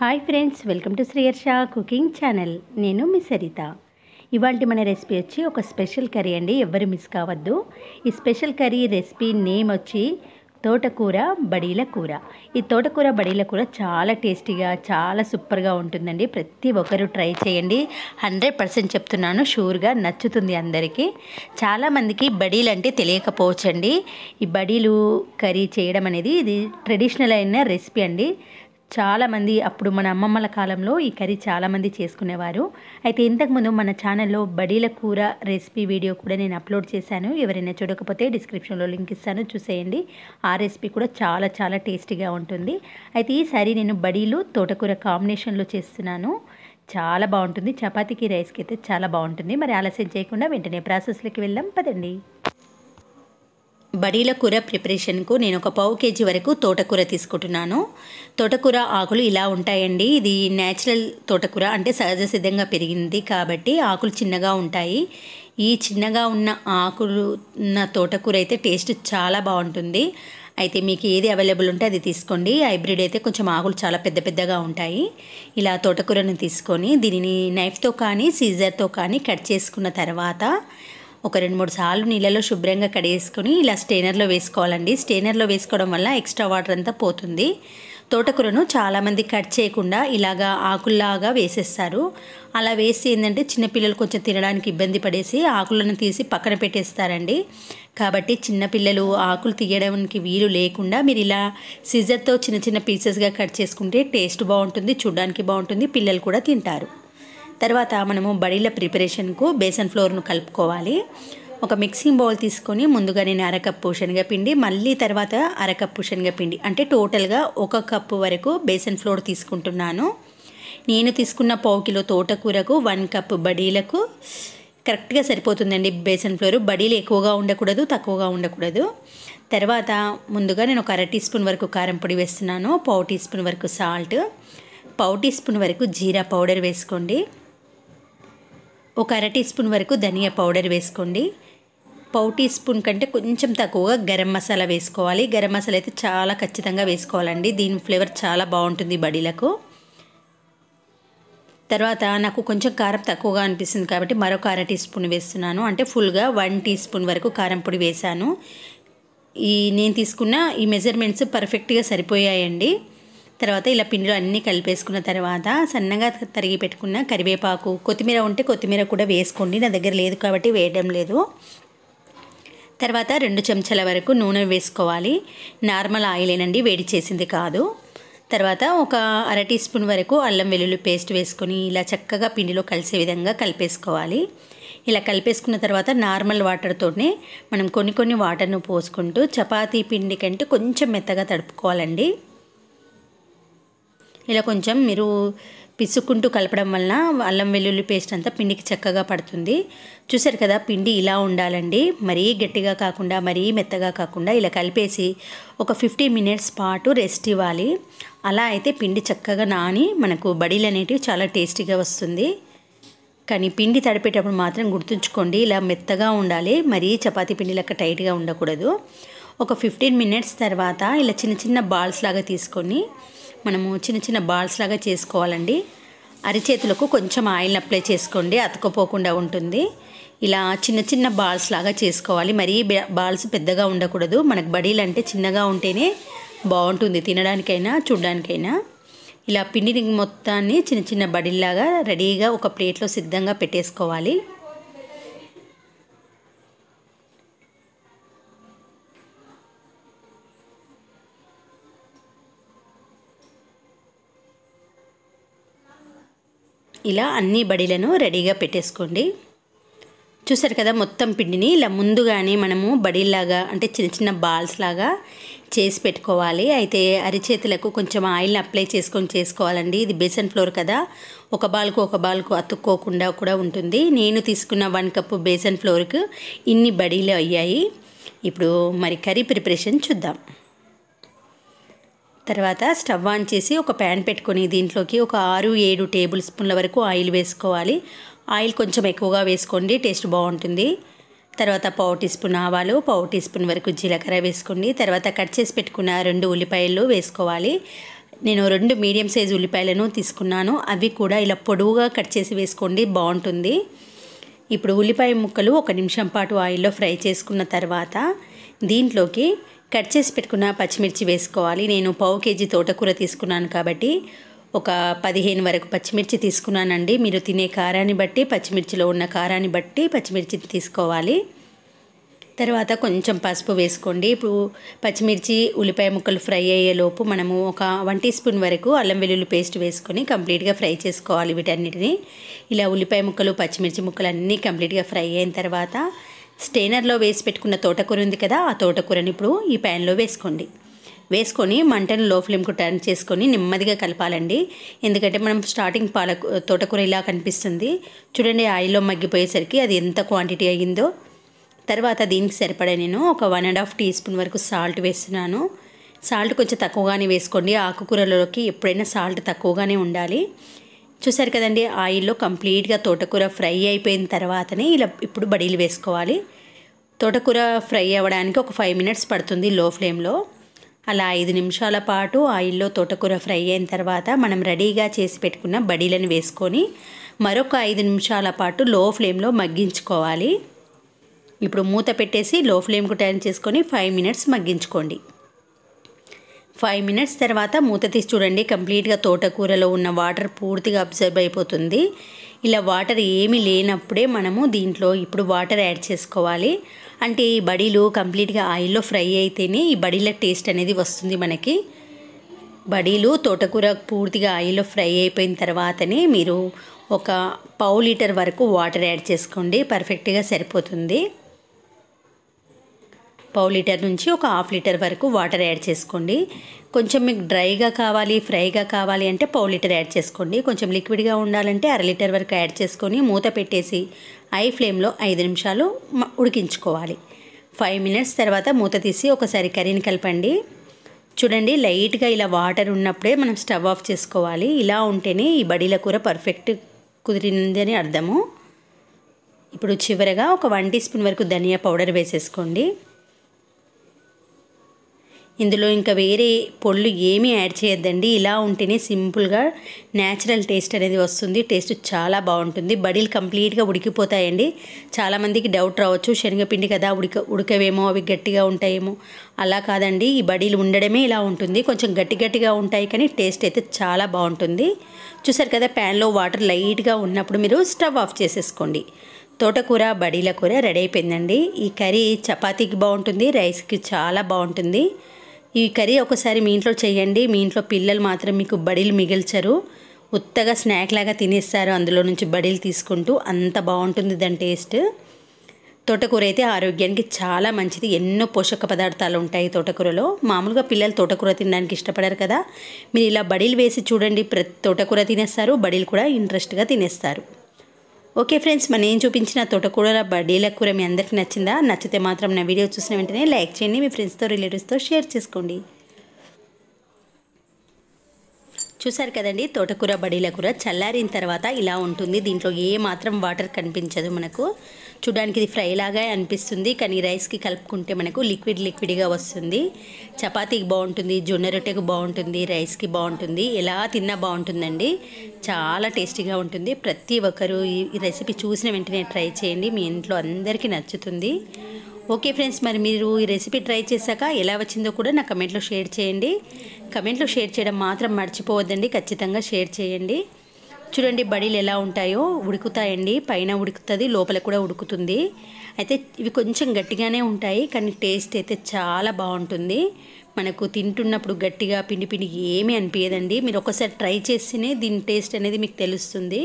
hi friends welcome to Sriyarsha cooking channel నేను మీ సరిత ఇవాళ మన రెసిపీ వచ్చి ఒక స్పెషల్ కర్రీ అండి ఎవరు మిస్ కావద్దు ఈ స్పెషల్ కర్రీ రెసిపీ నేమ్ వచ్చి తోటకూర బడీల కూర ఈ తోటకూర బడీల కూర చాలా టేస్టీగా చాలా సూపర్గా ఉంటుందండి ప్రతి ఒక్కరు ట్రై చేయండి హండ్రెడ్ పర్సెంట్ చెప్తున్నాను షూర్గా నచ్చుతుంది అందరికీ చాలామందికి బడీలు అంటే తెలియకపోవచ్చండి ఈ బడీలు కర్రీ చేయడం అనేది ఇది ట్రెడిషనల్ అయిన రెసిపీ అండి చాలామంది అప్పుడు మన అమ్మమ్మల కాలంలో ఈ కర్రీ చాలామంది చేసుకునేవారు అయితే ఇంతకుముందు మన ఛానల్లో బడీల కూర రెసిపీ వీడియో కూడా నేను అప్లోడ్ చేశాను ఎవరైనా చూడకపోతే డిస్క్రిప్షన్లో లింక్ ఇస్తాను చూసేయండి ఆ రెసిపీ కూడా చాలా చాలా టేస్టీగా ఉంటుంది అయితే ఈసారి నేను బడీలు తోటకూర కాంబినేషన్లో చేస్తున్నాను చాలా బాగుంటుంది చపాతీకి రైస్కి అయితే చాలా బాగుంటుంది మరి ఆలస్యం చేయకుండా వెంటనే ప్రాసెస్లోకి వెళ్దాం పదండి బడీల కూర ప్రిపరేషన్కు నేను ఒక పావు కేజీ వరకు తోటకూర తీసుకుంటున్నాను తోటకూర ఆకులు ఇలా ఉంటాయండి ఇది న్యాచురల్ తోటకూర అంటే సహజ సిద్ధంగా పెరిగింది కాబట్టి ఆకులు చిన్నగా ఉంటాయి ఈ చిన్నగా ఉన్న ఆకులు ఉన్న తోటకూర అయితే టేస్ట్ చాలా బాగుంటుంది అయితే మీకు ఏది అవైలబుల్ ఉంటే అది తీసుకోండి హైబ్రిడ్ అయితే కొంచెం ఆకులు చాలా పెద్ద పెద్దగా ఉంటాయి ఇలా తోటకూరను తీసుకొని దీనిని నైఫ్తో కానీ సీజర్తో కానీ కట్ చేసుకున్న తర్వాత ఒక రెండు మూడు సార్లు నీళ్ళలో శుభ్రంగా కడిగేసుకొని ఇలా స్టెయినర్లో వేసుకోవాలండి స్టెయినర్లో వేసుకోవడం వల్ల ఎక్స్ట్రా వాటర్ అంతా పోతుంది తోటకూరను చాలామంది కట్ చేయకుండా ఇలాగా ఆకుల్లాగా వేసేస్తారు అలా వేసి ఏంటంటే చిన్నపిల్లలు కొంచెం తినడానికి ఇబ్బంది పడేసి ఆకులను తీసి పక్కన పెట్టేస్తారండి కాబట్టి చిన్నపిల్లలు ఆకులు తీయడానికి వీలు లేకుండా మీరు ఇలా సిజర్తో చిన్న చిన్న పీసెస్గా కట్ చేసుకుంటే టేస్ట్ బాగుంటుంది చూడడానికి బాగుంటుంది పిల్లలు కూడా తింటారు తర్వాత మనము బడీల ప్రిపరేషన్కు బేసన్ ఫ్లోర్ను కలుపుకోవాలి ఒక మిక్సింగ్ బౌల్ తీసుకొని ముందుగా నేను అరకప్పు శనగ పిండి మళ్ళీ తర్వాత అరకప్పు శనగ పిండి అంటే టోటల్గా ఒక కప్పు వరకు బేసన్ ఫ్లోర్ తీసుకుంటున్నాను నేను తీసుకున్న పావు కిలో తోటకూరకు వన్ కప్ బడీలకు కరెక్ట్గా సరిపోతుందండి బేసన్ ఫ్లోర్ బడీలు ఎక్కువగా ఉండకూడదు తక్కువగా ఉండకూడదు తర్వాత ముందుగా నేను ఒక అర టీ స్పూన్ వరకు కారం పొడి వేస్తున్నాను పావు టీ స్పూన్ వరకు సాల్ట్ పావు టీ స్పూన్ వరకు జీరా పౌడర్ వేసుకోండి ఒక అర టీ స్పూన్ వరకు ధనియా పౌడర్ వేసుకోండి పావు టీ స్పూన్ కంటే కొంచెం తక్కువగా గరం మసాలా వేసుకోవాలి గరం మసాలా అయితే చాలా ఖచ్చితంగా వేసుకోవాలండి దీని ఫ్లేవర్ చాలా బాగుంటుంది బడీలకు తర్వాత నాకు కొంచెం కారం తక్కువగా అనిపిస్తుంది కాబట్టి మరొక అర టీ స్పూన్ వేస్తున్నాను అంటే ఫుల్గా వన్ టీ స్పూన్ వరకు కారం పొడి వేశాను ఈ నేను తీసుకున్న ఈ మెజర్మెంట్స్ పర్ఫెక్ట్గా సరిపోయాయండి తర్వాత ఇలా పిండిలో అన్నీ కలిపేసుకున్న తర్వాత సన్నగా తరిగి పెట్టుకున్న కరివేపాకు కొత్తిమీర ఉంటే కొత్తిమీర కూడా వేసుకోండి నా దగ్గర లేదు కాబట్టి వేయడం లేదు తర్వాత రెండు చెంచాల వరకు నూనె వేసుకోవాలి నార్మల్ ఆయిలేనండి వేడి చేసింది కాదు తర్వాత ఒక అర టీ స్పూన్ వరకు అల్లం వెల్లుల్లి పేస్ట్ వేసుకొని ఇలా చక్కగా పిండిలో కలిసే విధంగా కలిపేసుకోవాలి ఇలా కలిపేసుకున్న తర్వాత నార్మల్ వాటర్తోనే మనం కొన్ని కొన్ని వాటర్ను పోసుకుంటూ చపాతీ పిండి కంటే కొంచెం మెత్తగా తడుపుకోవాలండి ఇలా కొంచెం మీరు పిసుక్కుంటూ కలపడం వలన అల్లం వెల్లుల్లి పేస్ట్ అంతా పిండికి చక్కగా పడుతుంది చూసారు కదా పిండి ఇలా ఉండాలండి మరీ గట్టిగా కాకుండా మరీ మెత్తగా కాకుండా ఇలా కలిపేసి ఒక ఫిఫ్టీ మినిట్స్ పాటు రెస్ట్ ఇవ్వాలి అలా అయితే పిండి చక్కగా నాని మనకు బడీలు అనేటివి చాలా టేస్టీగా వస్తుంది కానీ పిండి తడిపేటప్పుడు మాత్రం గుర్తుంచుకోండి ఇలా మెత్తగా ఉండాలి మరీ చపాతి పిండి లెక్క టైట్గా ఉండకూడదు ఒక ఫిఫ్టీన్ మినిట్స్ తర్వాత ఇలా చిన్న చిన్న బాల్స్ లాగా తీసుకొని మనము చిన్న చిన్న బాల్స్ లాగా చేసుకోవాలండి అరిచేతులకు కొంచెం ఆయిల్ని అప్లై చేసుకోండి అతుకపోకుండా ఉంటుంది ఇలా చిన్న చిన్న బాల్స్ లాగా చేసుకోవాలి మరీ బాల్స్ పెద్దగా ఉండకూడదు మనకు బడీలు అంటే చిన్నగా ఉంటేనే బాగుంటుంది తినడానికైనా చూడడానికైనా ఇలా పిండిని మొత్తాన్ని చిన్న చిన్న బడీలాగా రెడీగా ఒక ప్లేట్లో సిద్ధంగా పెట్టేసుకోవాలి ఇలా అన్ని బడిలను రెడీగా పెట్టేసుకోండి చూసారు కదా మొత్తం పిండిని ఇలా ముందుగానే మనము బడీలాగా అంటే చిన్న చిన్న బాల్స్ లాగా చేసి పెట్టుకోవాలి అయితే అరిచేతులకు కొంచెం ఆయిల్ని అప్లై చేసుకొని చేసుకోవాలండి ఇది బేసన్ ఫ్లోర్ కదా ఒక బాల్కు ఒక బాల్కు అతుక్కోకుండా కూడా ఉంటుంది నేను తీసుకున్న వన్ కప్పు బేసన్ ఫ్లోర్కు ఇన్ని బడీలు అయ్యాయి ఇప్పుడు మరి కర్రీ ప్రిపరేషన్ చూద్దాం తర్వాత స్టవ్ ఆన్ చేసి ఒక ప్యాన్ పెట్టుకొని దీంట్లోకి ఒక ఆరు ఏడు టేబుల్ స్పూన్ల వరకు ఆయిల్ వేసుకోవాలి ఆయిల్ కొంచెం ఎక్కువగా వేసుకోండి టేస్ట్ బాగుంటుంది తర్వాత పావు టీ స్పూన్ ఆవాలు పావు టీ స్పూన్ వరకు జీలకర్ర వేసుకోండి తర్వాత కట్ చేసి పెట్టుకున్న రెండు ఉల్లిపాయలు వేసుకోవాలి నేను రెండు మీడియం సైజు ఉల్లిపాయలను తీసుకున్నాను అవి కూడా ఇలా పొడవుగా కట్ చేసి వేసుకోండి బాగుంటుంది ఇప్పుడు ఉల్లిపాయ ముక్కలు ఒక నిమిషం పాటు ఆయిల్లో ఫ్రై చేసుకున్న తర్వాత దీంట్లోకి కట్ చేసి పెట్టుకున్న పచ్చిమిర్చి వేసుకోవాలి నేను పావు కేజీ తోటకూర తీసుకున్నాను కాబట్టి ఒక పదిహేను వరకు పచ్చిమిర్చి తీసుకున్నానండి మీరు తినే కారాన్ని బట్టి పచ్చిమిర్చిలో ఉన్న కారాన్ని బట్టి పచ్చిమిర్చి తీసుకోవాలి తర్వాత కొంచెం పసుపు వేసుకోండి ఇప్పుడు పచ్చిమిర్చి ఉల్లిపాయ ముక్కలు ఫ్రై అయ్యేలోపు మనము ఒక వన్ టీ స్పూన్ వరకు అల్లం వెల్లుల్లి పేస్ట్ వేసుకొని కంప్లీట్గా ఫ్రై చేసుకోవాలి వీటన్నిటిని ఇలా ఉల్లిపాయ ముక్కలు పచ్చిమిర్చి ముక్కలు అన్నీ కంప్లీట్గా ఫ్రై అయిన తర్వాత స్టెయినర్లో వేసి పెట్టుకున్న తోటకూర ఉంది కదా ఆ తోటకూరని ఇప్పుడు ఈ ప్యాన్లో వేసుకోండి వేసుకొని మంటను లో ఫ్లేమ్కు టర్న్ చేసుకొని నెమ్మదిగా కలపాలండి ఎందుకంటే మనం స్టార్టింగ్ పాలకు తోటకూర ఇలా కనిపిస్తుంది చూడండి ఆయిల్లో మగ్గిపోయేసరికి అది ఎంత క్వాంటిటీ అయ్యిందో తర్వాత దీనికి సరిపడా నేను ఒక one and half teaspoon వరకు సాల్ట్ వేస్తున్నాను సాల్ట్ కొంచెం తక్కువగానే వేసుకోండి ఆకుకూరలోకి ఎప్పుడైనా సాల్ట్ తక్కువగానే ఉండాలి చూసారు కదండి ఆయిల్లో కంప్లీట్గా తోటకూర ఫ్రై అయిపోయిన తర్వాతనే ఇలా ఇప్పుడు బడీలు వేసుకోవాలి తోటకూర ఫ్రై అవ్వడానికి ఒక ఫైవ్ మినిట్స్ పడుతుంది లో ఫ్లేమ్లో అలా ఐదు నిమిషాల పాటు ఆయిల్లో తోటకూర ఫ్రై అయిన తర్వాత మనం రెడీగా చేసి పెట్టుకున్న బడీలను వేసుకొని మరొక ఐదు నిమిషాల పాటు లో ఫ్లేమ్లో మగ్గించుకోవాలి ఇప్పుడు మూత పెట్టేసి లో ఫ్లేమ్కు టర్న్ చేసుకొని ఫైవ్ మినిట్స్ మగ్గించుకోండి ఫైవ్ మినిట్స్ తర్వాత మూత తీసి చూడండి కంప్లీట్గా తోటకూరలో ఉన్న వాటర్ పూర్తిగా అబ్జర్వ్ అయిపోతుంది ఇలా వాటర్ ఏమీ లేనప్పుడే మనము దీంట్లో ఇప్పుడు వాటర్ యాడ్ చేసుకోవాలి అంటే ఈ బడీలు కంప్లీట్గా ఆయిల్లో ఫ్రై అయితేనే ఈ బడీల టేస్ట్ అనేది వస్తుంది మనకి బడీలు తోటకూర పూర్తిగా ఆయిల్లో ఫ్రై అయిపోయిన తర్వాతనే మీరు ఒక పావు లీటర్ వరకు వాటర్ యాడ్ చేసుకోండి పర్ఫెక్ట్గా సరిపోతుంది పావు లీటర్ నుంచి ఒక హాఫ్ లీటర్ వరకు వాటర్ యాడ్ చేసుకోండి కొంచెం మీకు డ్రైగా కావాలి ఫ్రైగా కావాలి అంటే పావు లీటర్ యాడ్ చేసుకోండి కొంచెం లిక్విడ్గా ఉండాలంటే అర లీటర్ వరకు యాడ్ చేసుకొని మూత పెట్టేసి హై ఫ్లేమ్లో ఐదు నిమిషాలు ఉడికించుకోవాలి ఫైవ్ మినిట్స్ తర్వాత మూత తీసి ఒకసారి కర్రీని కలపండి చూడండి లైట్గా ఇలా వాటర్ ఉన్నప్పుడే మనం స్టవ్ ఆఫ్ చేసుకోవాలి ఇలా ఉంటేనే ఈ బడీల కూర పర్ఫెక్ట్ కుదిరింది అని అర్థము ఇప్పుడు చివరగా ఒక వన్ టీ స్పూన్ వరకు ధనియా పౌడర్ వేసేసుకోండి ఇందులో ఇంకా వేరే పొళ్ళు ఏమీ యాడ్ చేయొద్దండి ఇలా ఉంటేనే సింపుల్గా న్యాచురల్ టేస్ట్ అనేది వస్తుంది టేస్ట్ చాలా బాగుంటుంది బడీలు కంప్లీట్గా ఉడికిపోతాయండి చాలామందికి డౌట్ రావచ్చు శనగపిండి కదా ఉడిక ఉడకవేమో అవి గట్టిగా ఉంటాయేమో అలా కాదండి ఈ బడీలు ఉండడమే ఇలా ఉంటుంది కొంచెం గట్టి గట్టిగా ఉంటాయి కానీ టేస్ట్ అయితే చాలా బాగుంటుంది చూసారు కదా ప్యాన్లో వాటర్ లైట్గా ఉన్నప్పుడు మీరు స్టవ్ ఆఫ్ చేసేసుకోండి తోటకూర బడీల కూర రెడీ అయిపోయిందండి ఈ కర్రీ చపాతీకి బాగుంటుంది రైస్కి చాలా బాగుంటుంది ఈ కర్రీ ఒకసారి మీ ఇంట్లో చేయండి మీ ఇంట్లో పిల్లలు మాత్రం మీకు బడీలు మిగిల్చరు ఉత్తగా స్నాక్ లాగా తినేస్తారు అందులో నుంచి బడీలు తీసుకుంటూ అంత బాగుంటుంది దాని టేస్ట్ తోటకూర అయితే ఆరోగ్యానికి చాలా మంచిది ఎన్నో పోషక పదార్థాలు ఉంటాయి తోటకూరలో మామూలుగా పిల్లలు తోటకూర తినడానికి ఇష్టపడరు కదా మీరు ఇలా బడీలు వేసి చూడండి ప్రతి తోటకూర తినేస్తారు బడీలు కూడా ఇంట్రెస్ట్గా తినేస్తారు ఓకే ఫ్రెండ్స్ మన ఏం చూపించిన తోటకూరల బడ్డీల కూర మీ అందరికీ నచ్చిందా నచ్చితే మాత్రం నా వీడియో చూసిన వెంటనే లైక్ చేయండి మీ ఫ్రెండ్స్తో రిలేటివ్స్తో షేర్ చేసుకోండి చూసారు కదండి తోటకూర బడీల కూర చల్లారిన తర్వాత ఇలా ఉంటుంది దీంట్లో ఏ మాత్రం వాటర్ కనిపించదు మనకు చూడడానికి ఇది ఫ్రై లాగా అనిపిస్తుంది కానీ రైస్కి కలుపుకుంటే మనకు లిక్విడ్ లిక్విడ్గా వస్తుంది చపాతీకి బాగుంటుంది జొన్న రొట్టెకు బాగుంటుంది రైస్కి బాగుంటుంది ఎలా తిన్నా బాగుంటుందండి చాలా టేస్టీగా ఉంటుంది ప్రతి ఒక్కరూ ఈ రెసిపీ చూసిన వెంటనే ట్రై చేయండి మీ ఇంట్లో అందరికీ నచ్చుతుంది ఓకే ఫ్రెండ్స్ మరి మీరు ఈ రెసిపీ ట్రై చేశాక ఎలా వచ్చిందో కూడా నా కమెంట్లో షేర్ చేయండి కమెంట్లో షేర్ చేయడం మాత్రం మర్చిపోవద్దండి ఖచ్చితంగా షేర్ చేయండి చూడండి బడీలు ఎలా ఉంటాయో ఉడుకుతాయండి పైన ఉడుకుతుంది లోపల కూడా ఉడుకుతుంది అయితే ఇవి కొంచెం గట్టిగానే ఉంటాయి కానీ టేస్ట్ అయితే చాలా బాగుంటుంది మనకు తింటున్నప్పుడు గట్టిగా పిండి పిండి ఏమీ అనిపించదండి మీరు ఒకసారి ట్రై చేస్తేనే దీని టేస్ట్ అనేది మీకు తెలుస్తుంది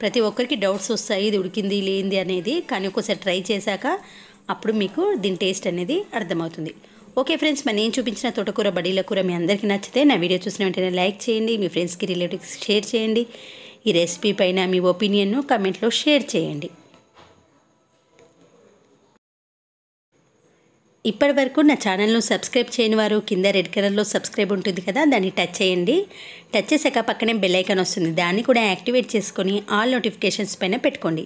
ప్రతి ఒక్కరికి డౌట్స్ వస్తాయి ఇది ఉడికింది లేనిది అనేది కానీ ఒకసారి ట్రై చేశాక అప్పుడు మీకు దీని టేస్ట్ అనేది అర్థమవుతుంది ఓకే ఫ్రెండ్స్ మరి నేను చూపించిన తోటకూర బడీల కూర మీ అందరికీ నచ్చితే నా వీడియో చూసిన వెంటనే లైక్ చేయండి మీ ఫ్రెండ్స్కి రిలేటివ్స్కి షేర్ చేయండి ఈ రెసిపీ పైన మీ ఒపీనియన్ను కమెంట్లో షేర్ చేయండి ఇప్పటి వరకు నా ఛానల్ను సబ్స్క్రైబ్ చేయని వారు కింద రెడ్ కలర్లో సబ్స్క్రైబ్ ఉంటుంది కదా దాన్ని టచ్ చేయండి టచ్ చేశాక పక్కనే బెల్లైకన్ వస్తుంది దాన్ని కూడా యాక్టివేట్ చేసుకొని ఆల్ నోటిఫికేషన్స్ పైన పెట్టుకోండి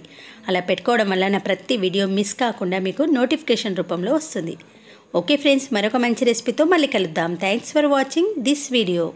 అలా పెట్టుకోవడం వల్ల నా ప్రతి వీడియో మిస్ కాకుండా మీకు నోటిఫికేషన్ రూపంలో వస్తుంది ఓకే ఫ్రెండ్స్ మరొక మంచి రెసిపీతో మళ్ళీ కలుద్దాం thanks for watching this video